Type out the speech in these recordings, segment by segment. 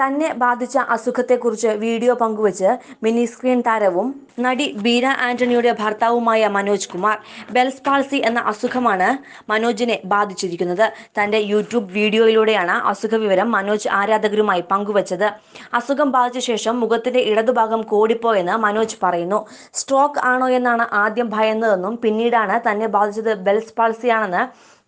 തന്നെ ബാധിച്ച അസുഖത്തെക്കുറിച്ച് വീഡിയോ പങ്കുവച്ച് മിനി സ്ക്രീൻ താരവും നടി ബീന ആന്റണിയുടെ ഭർത്താവുമായ മനോജ് കുമാർ ബെൽസ് പാൾസി എന്ന അസുഖമാണ് മനോജിനെ ബാധിച്ചിരിക്കുന്നത് തന്റെ യൂട്യൂബ് വീഡിയോയിലൂടെയാണ് അസുഖ വിവരം മനോജ് ആരാധകരുമായി പങ്കുവച്ചത് അസുഖം ബാധിച്ച ശേഷം മുഖത്തിന്റെ ഇടതുഭാഗം കോടിപ്പോയെന്ന് മനോജ് പറയുന്നു സ്ട്രോക്ക് ആണോ എന്നാണ് ആദ്യം ഭയന്നതെന്നും പിന്നീടാണ് തന്നെ ബാധിച്ചത് ബെൽസ് പാൾസിയാണെന്ന്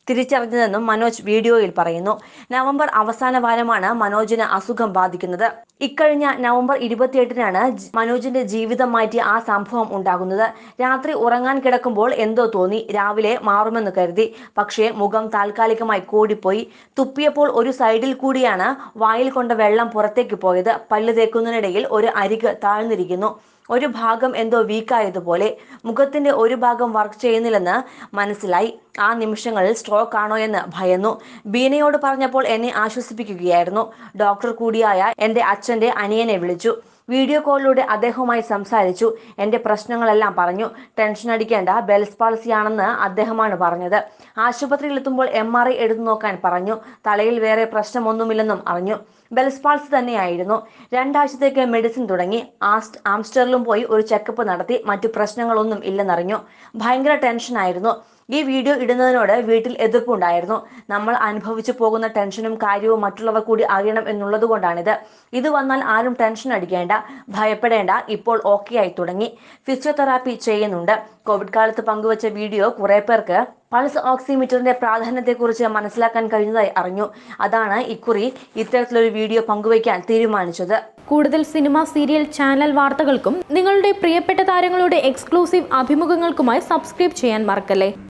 തിരിച്ചറിഞ്ഞതെന്നും മനോജ് വീഡിയോയിൽ പറയുന്നു നവംബർ അവസാന വാരമാണ് മനോജിന് അസുഖം ബാധിക്കുന്നത് ഇക്കഴിഞ്ഞ നവംബർ ഇരുപത്തിയെട്ടിനാണ് മനോജിന്റെ ജീവിതം മാറ്റി ആ സംഭവം ഉണ്ടാകുന്നത് രാത്രി ഉറങ്ങാൻ കിടക്കുമ്പോൾ എന്തോ തോന്നി രാവിലെ മാറുമെന്ന് കരുതി പക്ഷേ മുഖം താൽക്കാലികമായി കൂടിപ്പോയി തുപ്പിയപ്പോൾ ഒരു സൈഡിൽ കൂടിയാണ് വായിൽ കൊണ്ട വെള്ളം പുറത്തേക്ക് പോയത് പല്ല് തേക്കുന്നതിനിടയിൽ ഒരു അരിക് താഴ്ന്നിരിക്കുന്നു ഒരു ഭാഗം എന്തോ വീക്കായതുപോലെ മുഖത്തിന്റെ ഒരു ഭാഗം വർക്ക് ചെയ്യുന്നില്ലെന്ന് മനസ്സിലായി ആ നിമിഷങ്ങളിൽ സ്ട്രോക്ക് ആണോ എന്ന് ഭയന്നു ബീനയോട് പറഞ്ഞപ്പോൾ എന്നെ ആശ്വസിപ്പിക്കുകയായിരുന്നു ഡോക്ടർ കൂടിയായ എൻ്റെ അച്ഛന്റെ അനിയനെ വിളിച്ചു വീഡിയോ കോളിലൂടെ അദ്ദേഹവുമായി സംസാരിച്ചു എന്റെ പ്രശ്നങ്ങളെല്ലാം പറഞ്ഞു ടെൻഷൻ അടിക്കേണ്ട ബെൽസ് പാളിസിയാണെന്ന് അദ്ദേഹമാണ് പറഞ്ഞത് എത്തുമ്പോൾ എം ആർ ഐ എടുത്തു നോക്കാൻ പറഞ്ഞു തലയിൽ വേറെ പ്രശ്നമൊന്നുമില്ലെന്നും അറിഞ്ഞു ബെൽസ് പാൾസ് തന്നെയായിരുന്നു രണ്ടാഴ്ചത്തേക്ക് മെഡിസിൻ തുടങ്ങി ആസ്റ്റ് ആംസ്റ്ററിലും പോയി ഒരു ചെക്കപ്പ് നടത്തി മറ്റു പ്രശ്നങ്ങളൊന്നും ഇല്ലെന്നറിഞ്ഞു ഭയങ്കര ടെൻഷനായിരുന്നു ഈ വീഡിയോ ഇടുന്നതിനോട് വീട്ടിൽ എതിർപ്പുണ്ടായിരുന്നു നമ്മൾ അനുഭവിച്ചു പോകുന്ന ടെൻഷനും കാര്യവും മറ്റുള്ളവർ കൂടി അറിയണം എന്നുള്ളത് കൊണ്ടാണിത് ഇത് വന്നാൽ ആരും ടെൻഷൻ അടിക്കേണ്ട ഭയപ്പെടേണ്ട ഇപ്പോൾ ഓക്കെ ആയി തുടങ്ങി ഫിസിയോതെറാപ്പി ചെയ്യുന്നുണ്ട് കോവിഡ് കാലത്ത് പങ്കുവച്ച വീഡിയോ കുറെ പേർക്ക് പൾസ് ഓക്സിമീറ്ററിന്റെ പ്രാധാന്യത്തെക്കുറിച്ച് മനസ്സിലാക്കാൻ കഴിഞ്ഞതായി അറിഞ്ഞു അതാണ് ഇക്കുറി ഇത്തരത്തിലൊരു വീഡിയോ പങ്കുവയ്ക്കാൻ തീരുമാനിച്ചത് കൂടുതൽ സിനിമ സീരിയൽ ചാനൽ വാർത്തകൾക്കും നിങ്ങളുടെ പ്രിയപ്പെട്ട താരങ്ങളുടെ എക്സ്ക്ലൂസീവ് അഭിമുഖങ്ങൾക്കുമായി സബ്സ്ക്രൈബ് ചെയ്യാൻ മറക്കല്ലേ